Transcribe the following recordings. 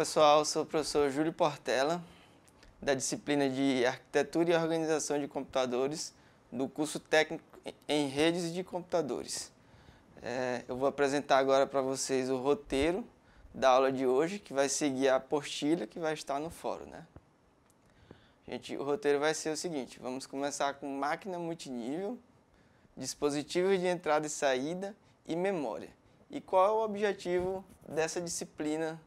pessoal, sou o professor Júlio Portela, da disciplina de Arquitetura e Organização de Computadores, do curso técnico em redes de computadores. É, eu vou apresentar agora para vocês o roteiro da aula de hoje, que vai seguir a apostila que vai estar no fórum. Né? Gente, o roteiro vai ser o seguinte, vamos começar com máquina multinível, dispositivos de entrada e saída e memória. E qual é o objetivo dessa disciplina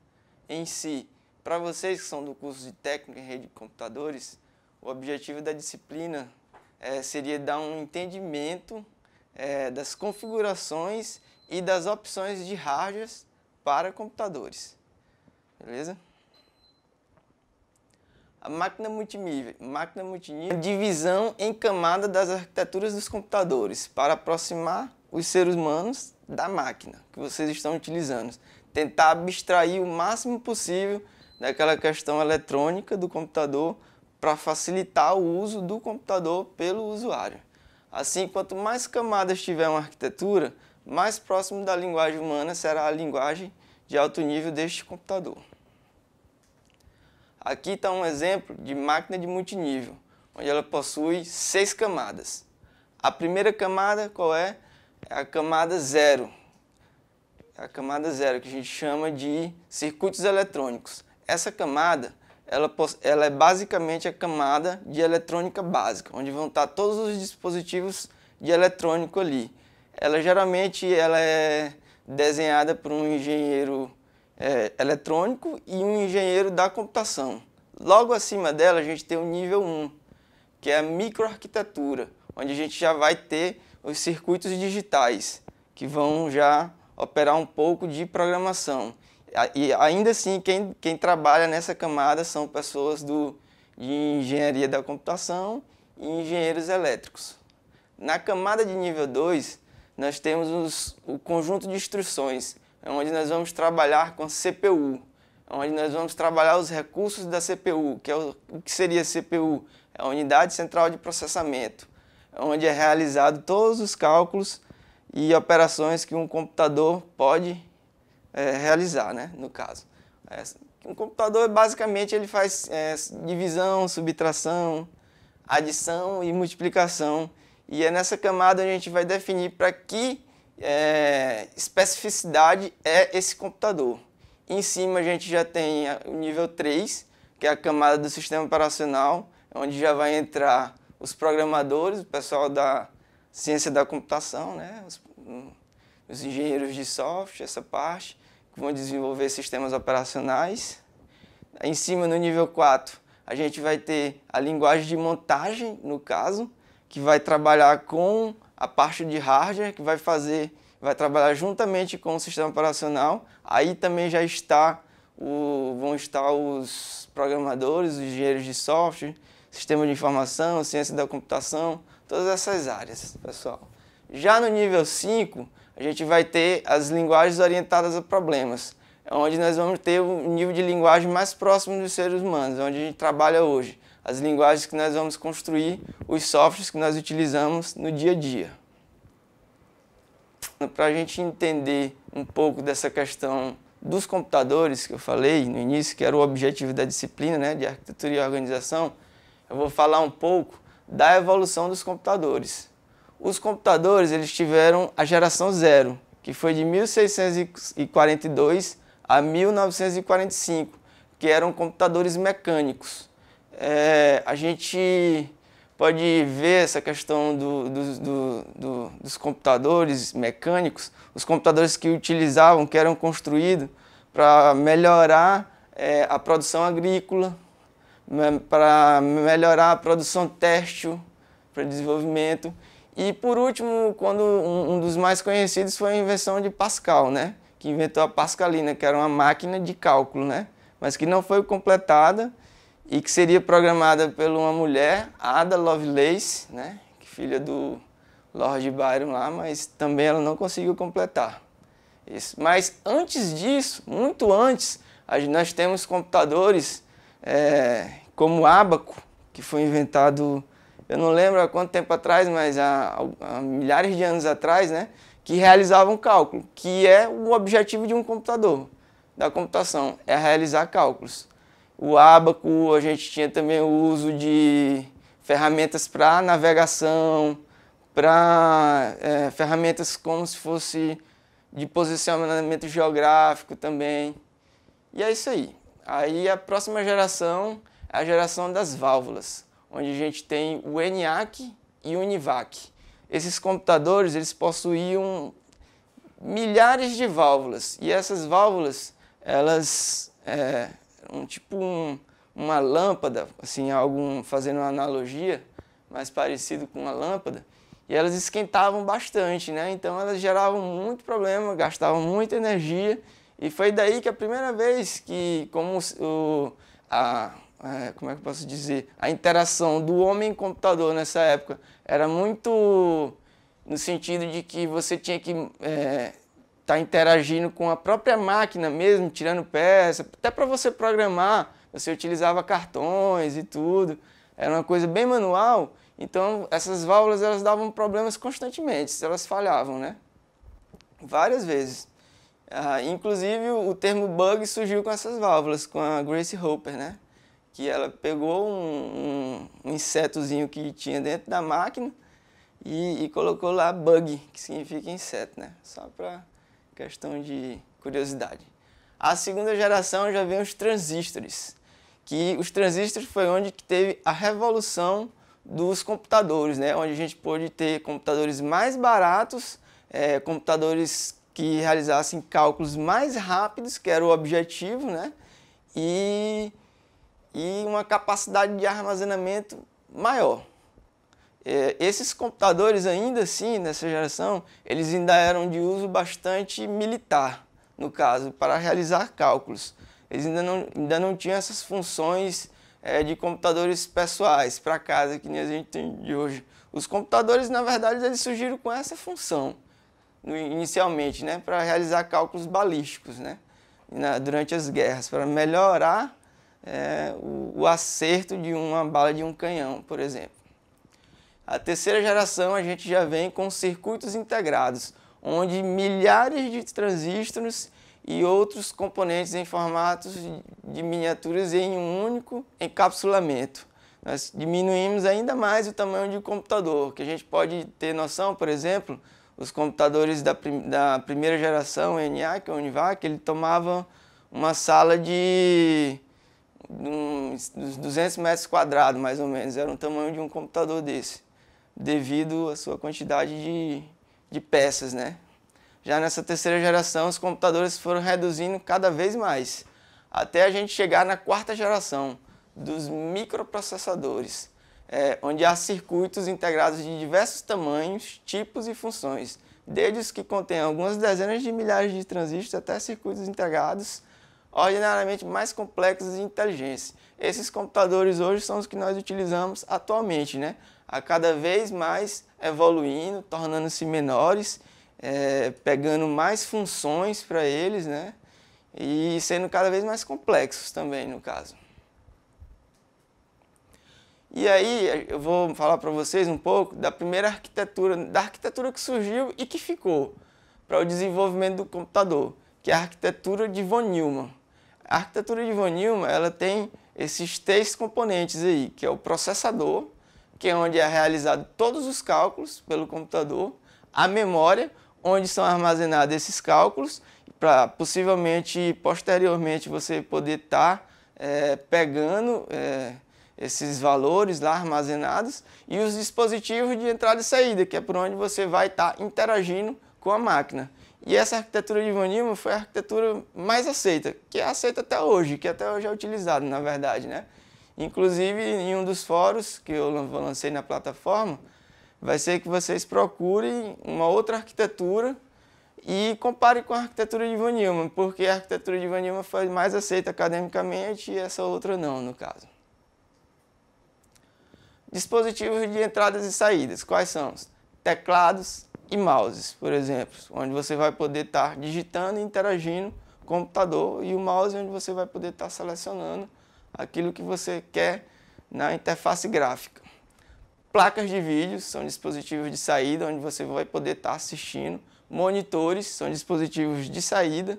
em si, para vocês que são do curso de técnica em rede de computadores, o objetivo da disciplina é, seria dar um entendimento é, das configurações e das opções de hardware para computadores. Beleza? A máquina multinível. máquina multimível, divisão em camada das arquiteturas dos computadores para aproximar os seres humanos da máquina que vocês estão utilizando tentar abstrair o máximo possível daquela questão eletrônica do computador para facilitar o uso do computador pelo usuário. Assim, quanto mais camadas tiver uma arquitetura, mais próximo da linguagem humana será a linguagem de alto nível deste computador. Aqui está um exemplo de máquina de multinível, onde ela possui seis camadas. A primeira camada, qual é? É a camada zero, a camada zero, que a gente chama de circuitos eletrônicos. Essa camada ela, ela é basicamente a camada de eletrônica básica, onde vão estar todos os dispositivos de eletrônico ali. Ela geralmente ela é desenhada por um engenheiro é, eletrônico e um engenheiro da computação. Logo acima dela a gente tem o nível 1, que é a microarquitetura, onde a gente já vai ter os circuitos digitais, que vão já operar um pouco de programação. E ainda assim, quem, quem trabalha nessa camada são pessoas do, de engenharia da computação e engenheiros elétricos. Na camada de nível 2, nós temos os, o conjunto de instruções, onde nós vamos trabalhar com CPU, onde nós vamos trabalhar os recursos da CPU, que é o, o que seria CPU? É a unidade central de processamento, onde é realizado todos os cálculos e operações que um computador pode é, realizar, né, no caso. É, um computador, basicamente, ele faz é, divisão, subtração, adição e multiplicação. E é nessa camada onde a gente vai definir para que é, especificidade é esse computador. Em cima a gente já tem o nível 3, que é a camada do sistema operacional, onde já vai entrar os programadores, o pessoal da ciência da computação, né? Os, hum, os engenheiros de software, essa parte, que vão desenvolver sistemas operacionais. Em cima, no nível 4, a gente vai ter a linguagem de montagem, no caso, que vai trabalhar com a parte de hardware, que vai fazer, vai trabalhar juntamente com o sistema operacional. Aí também já está o, vão estar os programadores, os engenheiros de software, sistema de informação, ciência da computação, todas essas áreas, pessoal. Já no nível 5, a gente vai ter as linguagens orientadas a problemas, onde nós vamos ter um nível de linguagem mais próximo dos seres humanos, onde a gente trabalha hoje, as linguagens que nós vamos construir, os softwares que nós utilizamos no dia a dia. Para a gente entender um pouco dessa questão dos computadores que eu falei no início, que era o objetivo da disciplina né, de arquitetura e organização, eu vou falar um pouco da evolução dos computadores. Os computadores eles tiveram a geração zero, que foi de 1642 a 1945, que eram computadores mecânicos. É, a gente pode ver essa questão do, do, do, dos computadores mecânicos, os computadores que utilizavam, que eram construídos para melhorar é, a produção agrícola, né, para melhorar a produção têxtil, para desenvolvimento. E por último, quando um, um dos mais conhecidos foi a invenção de Pascal, né? que inventou a pascalina, que era uma máquina de cálculo, né? mas que não foi completada e que seria programada por uma mulher, Ada Lovelace, né? filha do Lord Byron lá, mas também ela não conseguiu completar. Isso. Mas antes disso, muito antes, nós temos computadores é, como ábaco, que foi inventado, eu não lembro há quanto tempo atrás, mas há, há milhares de anos atrás, né, que um cálculo, que é o objetivo de um computador, da computação, é realizar cálculos. O ábaco, a gente tinha também o uso de ferramentas para navegação, para é, ferramentas como se fosse de posicionamento geográfico também. E é isso aí. Aí a próxima geração é a geração das válvulas, onde a gente tem o ENIAC e o UNIVAC. Esses computadores eles possuíam milhares de válvulas e essas válvulas elas é, um tipo um, uma lâmpada, assim, algum fazendo uma analogia mais parecido com uma lâmpada, e elas esquentavam bastante, né? Então elas geravam muito problema, gastavam muita energia e foi daí que a primeira vez que, como o, a, é, como é que eu posso dizer, a interação do homem computador nessa época era muito no sentido de que você tinha que estar é, tá interagindo com a própria máquina mesmo, tirando peça, até para você programar, você utilizava cartões e tudo, era uma coisa bem manual, então essas válvulas elas davam problemas constantemente, elas falhavam, né? Várias vezes. Ah, inclusive, o termo bug surgiu com essas válvulas, com a Grace Hopper, né? Que ela pegou um, um, um insetozinho que tinha dentro da máquina e, e, colocou lá bug, que significa inseto, né? Só para questão de curiosidade. A segunda geração já vem os transistores, que os transistores foi onde que teve a revolução dos computadores, né? Onde a gente pôde ter computadores mais baratos, é, computadores que realizassem cálculos mais rápidos, que era o objetivo, né? E, e uma capacidade de armazenamento maior. É, esses computadores ainda assim, nessa geração, eles ainda eram de uso bastante militar, no caso, para realizar cálculos. Eles ainda não, ainda não tinham essas funções é, de computadores pessoais para casa, que nem a gente tem de hoje. Os computadores, na verdade, eles surgiram com essa função inicialmente, né, para realizar cálculos balísticos né, na, durante as guerras, para melhorar é, o, o acerto de uma bala de um canhão, por exemplo. A terceira geração a gente já vem com circuitos integrados, onde milhares de transistores e outros componentes em formatos de miniaturas em um único encapsulamento. Nós diminuímos ainda mais o tamanho de um computador, que a gente pode ter noção, por exemplo, os computadores da, prim da primeira geração, ENIAC, é UNIVAC, ele tomava uma sala de uns 200 metros quadrados, mais ou menos. Era o tamanho de um computador desse, devido à sua quantidade de, de peças, né? Já nessa terceira geração, os computadores foram reduzindo cada vez mais, até a gente chegar na quarta geração dos microprocessadores é, onde há circuitos integrados de diversos tamanhos, tipos e funções, desde os que contêm algumas dezenas de milhares de transistores até circuitos integrados ordinariamente mais complexos e inteligentes. Esses computadores hoje são os que nós utilizamos atualmente, né? A cada vez mais evoluindo, tornando-se menores, é, pegando mais funções para eles, né? E sendo cada vez mais complexos também, no caso. E aí eu vou falar para vocês um pouco da primeira arquitetura, da arquitetura que surgiu e que ficou para o desenvolvimento do computador, que é a arquitetura de von Neumann. A arquitetura de von Neumann, ela tem esses três componentes aí, que é o processador, que é onde é realizado todos os cálculos pelo computador, a memória, onde são armazenados esses cálculos, para possivelmente, posteriormente, você poder estar tá, é, pegando é, esses valores lá armazenados e os dispositivos de entrada e saída, que é por onde você vai estar tá interagindo com a máquina. E essa arquitetura de Vanilma foi a arquitetura mais aceita, que é aceita até hoje, que até hoje é utilizada, na verdade, né? Inclusive, em um dos fóruns que eu lancei na plataforma, vai ser que vocês procurem uma outra arquitetura e compare com a arquitetura de Von Neumann, porque a arquitetura de Von Neumann foi mais aceita academicamente e essa outra não, no caso. Dispositivos de entradas e saídas, quais são? Teclados e mouses, por exemplo, onde você vai poder estar tá digitando e interagindo com o computador e o mouse onde você vai poder estar tá selecionando aquilo que você quer na interface gráfica. Placas de vídeo são dispositivos de saída onde você vai poder estar tá assistindo. Monitores são dispositivos de saída.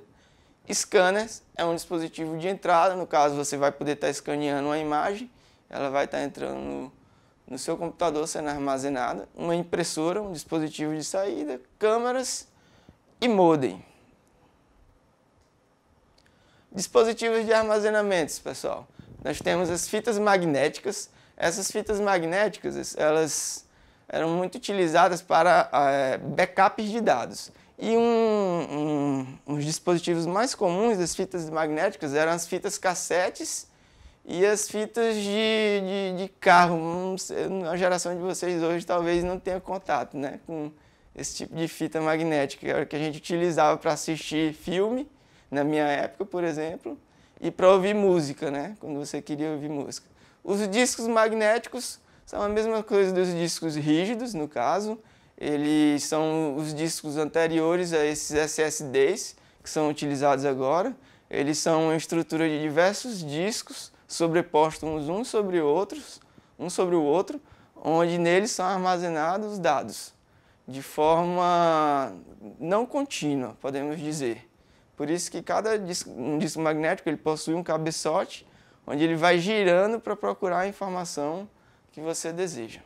Scanners é um dispositivo de entrada, no caso você vai poder estar escaneando uma imagem, ela vai estar entrando no no seu computador sendo armazenada, uma impressora, um dispositivo de saída, câmeras e modem. Dispositivos de armazenamentos, pessoal. Nós temos as fitas magnéticas. Essas fitas magnéticas, elas eram muito utilizadas para é, backups de dados. E um, um, um, dispositivos mais comuns das fitas magnéticas eram as fitas cassetes e as fitas de, de, de carro, hum, a geração de vocês hoje talvez não tenha contato né, com esse tipo de fita magnética, que a gente utilizava para assistir filme, na minha época, por exemplo, e para ouvir música, né, quando você queria ouvir música. Os discos magnéticos são a mesma coisa dos discos rígidos, no caso, eles são os discos anteriores a esses SSDs que são utilizados agora. Eles são uma estrutura de diversos discos sobrepostos uns, sobre outros, um sobre o outro, onde neles são armazenados dados de forma não contínua, podemos dizer. Por isso que cada disco, um disco magnético ele possui um cabeçote onde ele vai girando para procurar a informação que você deseja.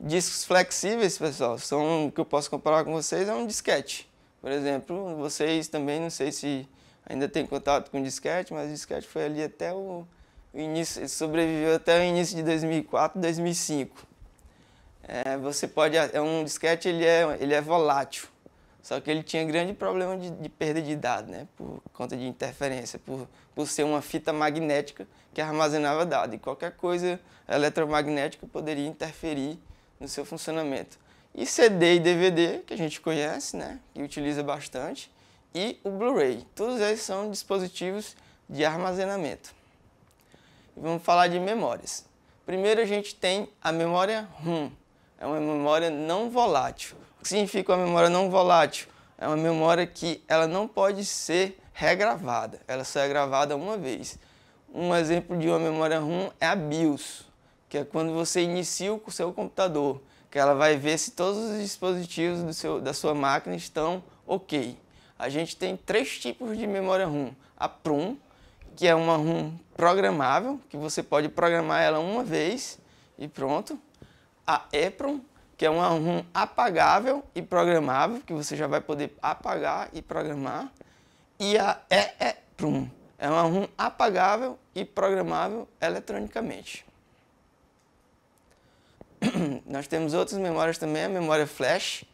Discos flexíveis, pessoal, são o que eu posso comparar com vocês é um disquete. Por exemplo, vocês também, não sei se ainda tem contato com disquete, mas o disquete foi ali até o, início, ele sobreviveu até o início de 2004, 2005. É, você pode, é um disquete ele é, ele é volátil, só que ele tinha grande problema de, de perda de dado, né, por conta de interferência, por, por ser uma fita magnética que armazenava dado e qualquer coisa eletromagnética poderia interferir no seu funcionamento. E CD e DVD, que a gente conhece, né, que utiliza bastante, e o Blu-ray. Todos eles são dispositivos de armazenamento. vamos falar de memórias. Primeiro a gente tem a memória ROM. É uma memória não volátil. O que significa uma memória não volátil? É uma memória que ela não pode ser regravada. Ela só é gravada uma vez. Um exemplo de uma memória ROM é a BIOS, que é quando você inicia o seu computador, que ela vai ver se todos os dispositivos seu, da sua máquina estão ok a gente tem três tipos de memória ROM. A PROM, que é uma ROM programável, que você pode programar ela uma vez e pronto. A EPROM, que é uma ROM apagável e programável, que você já vai poder apagar e programar. E a EEPROM, é uma ROM apagável e programável eletronicamente. Nós temos outras memórias também, a memória flash,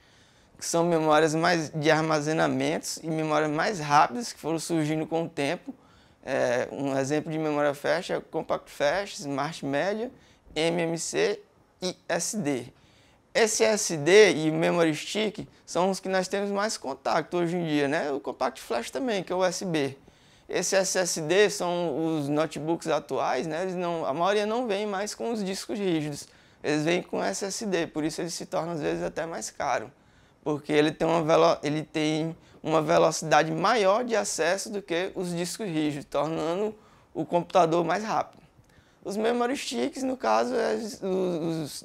que são memórias mais de armazenamentos e memórias mais rápidas que foram surgindo com o tempo. É, um exemplo de memória flash é o Compact Flash, Smart Media, MMC e SD. Esse SD e o Memory Stick são os que nós temos mais contato hoje em dia, né? O Compact Flash também, que é o USB. Esse SSD são os notebooks atuais, né? Eles não, a maioria não vem mais com os discos rígidos, eles vêm com SSD, por isso eles se tornam às vezes até mais caros porque ele tem, uma velo ele tem uma velocidade maior de acesso do que os discos rígidos, tornando o computador mais rápido. Os memory sticks, no caso, é os,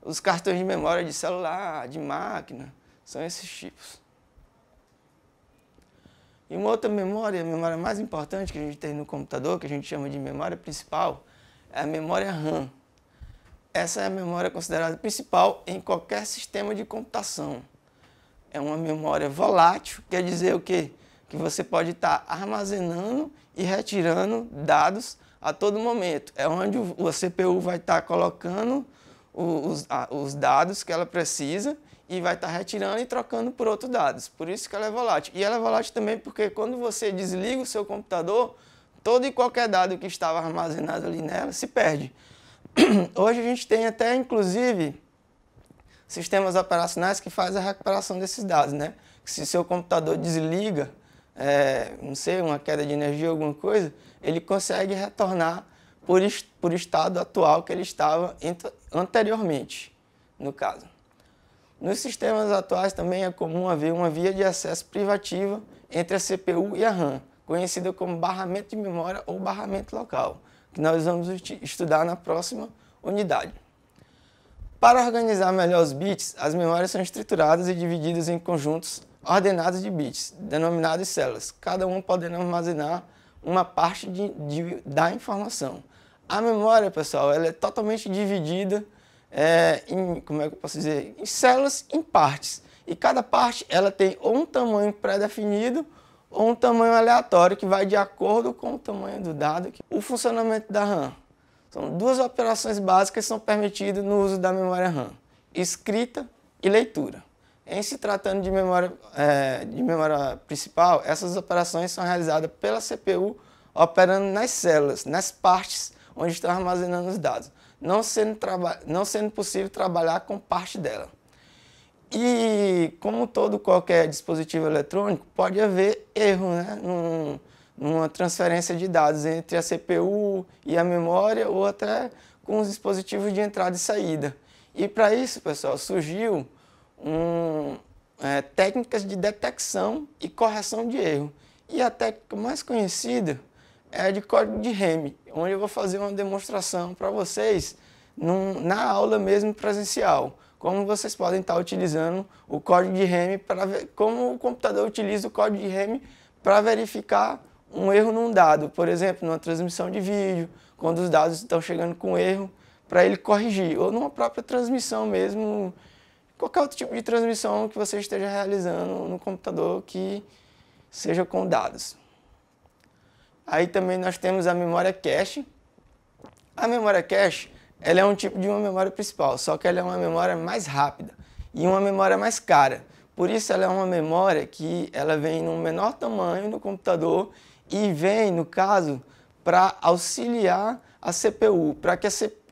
os cartões de memória de celular, de máquina, são esses tipos. E uma outra memória, a memória mais importante que a gente tem no computador, que a gente chama de memória principal, é a memória RAM. Essa é a memória considerada principal em qualquer sistema de computação. É uma memória volátil, quer dizer o quê? Que você pode estar tá armazenando e retirando dados a todo momento. É onde o CPU vai estar tá colocando os, os dados que ela precisa e vai estar tá retirando e trocando por outros dados. Por isso que ela é volátil. E ela é volátil também porque quando você desliga o seu computador, todo e qualquer dado que estava armazenado ali nela se perde. Hoje a gente tem até, inclusive, sistemas operacionais que fazem a recuperação desses dados, né? Se seu computador desliga, é, não sei, uma queda de energia, ou alguma coisa, ele consegue retornar por, por estado atual que ele estava anteriormente, no caso. Nos sistemas atuais também é comum haver uma via de acesso privativa entre a CPU e a RAM, conhecida como barramento de memória ou barramento local, que nós vamos estudar na próxima unidade. Para organizar melhor os bits, as memórias são estruturadas e divididas em conjuntos ordenados de bits, denominados células, cada um podendo armazenar uma parte de, de, da informação. A memória, pessoal, ela é totalmente dividida é, em, como é que eu posso dizer, em células em partes. E cada parte ela tem ou um tamanho pré-definido ou um tamanho aleatório que vai de acordo com o tamanho do dado. O funcionamento da RAM. São então, duas operações básicas que são permitidas no uso da memória RAM, escrita e leitura. Em se tratando de memória, é, de memória principal, essas operações são realizadas pela CPU operando nas células, nas partes onde estão armazenando os dados, não sendo, não sendo possível trabalhar com parte dela. E como todo qualquer dispositivo eletrônico, pode haver erro né, num, uma transferência de dados entre a CPU e a memória ou até com os dispositivos de entrada e saída. E para isso, pessoal, surgiu um, é, técnicas de detecção e correção de erro. E a técnica mais conhecida é a de código de REM, onde eu vou fazer uma demonstração para vocês num, na aula mesmo presencial, como vocês podem estar tá utilizando o código de REM, para ver como o computador utiliza o código de REM para verificar um erro num dado, por exemplo, numa transmissão de vídeo, quando os dados estão chegando com erro, para ele corrigir, ou numa própria transmissão mesmo, qualquer outro tipo de transmissão que você esteja realizando no computador que seja com dados. Aí também nós temos a memória cache. A memória cache ela é um tipo de uma memória principal, só que ela é uma memória mais rápida e uma memória mais cara. Por isso ela é uma memória que ela vem no menor tamanho do computador e vem, no caso, para auxiliar a CPU, para que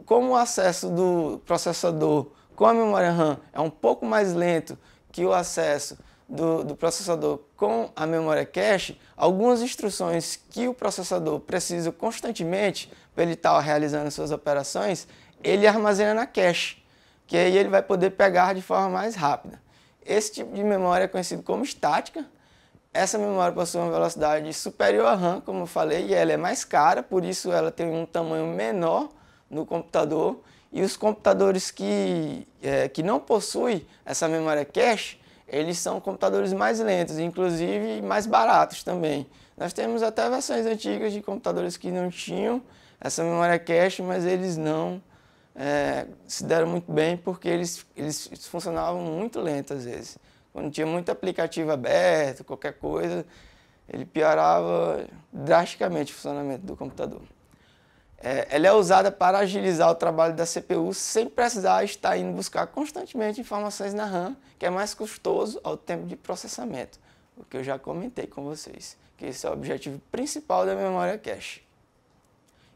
como o acesso do processador com a memória RAM é um pouco mais lento que o acesso do, do processador com a memória cache, algumas instruções que o processador precisa constantemente para ele estar tá realizando suas operações, ele armazena na cache, que aí ele vai poder pegar de forma mais rápida. Esse tipo de memória é conhecido como estática, essa memória possui uma velocidade superior à RAM, como eu falei, e ela é mais cara, por isso ela tem um tamanho menor no computador. E os computadores que, é, que não possuem essa memória cache, eles são computadores mais lentos, inclusive mais baratos também. Nós temos até versões antigas de computadores que não tinham essa memória cache, mas eles não é, se deram muito bem porque eles, eles funcionavam muito lento às vezes. Quando tinha muito aplicativo aberto, qualquer coisa, ele piorava drasticamente o funcionamento do computador. É, ela é usada para agilizar o trabalho da CPU sem precisar estar indo buscar constantemente informações na RAM, que é mais custoso ao tempo de processamento, o que eu já comentei com vocês, que esse é o objetivo principal da memória cache.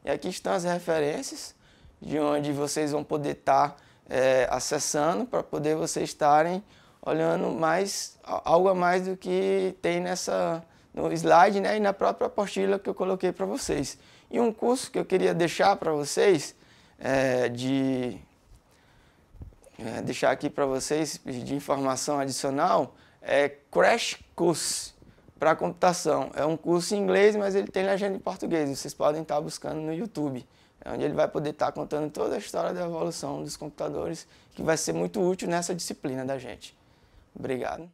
E aqui estão as referências de onde vocês vão poder estar é, acessando para poder vocês estarem olhando mais, algo a mais do que tem nessa, no slide né, e na própria apostila que eu coloquei para vocês. E um curso que eu queria deixar para vocês, é, de é, deixar aqui para vocês de informação adicional, é Crash Course para computação. É um curso em inglês, mas ele tem legenda em português. Vocês podem estar tá buscando no YouTube, é onde ele vai poder estar tá contando toda a história da evolução dos computadores, que vai ser muito útil nessa disciplina da gente. Obrigado.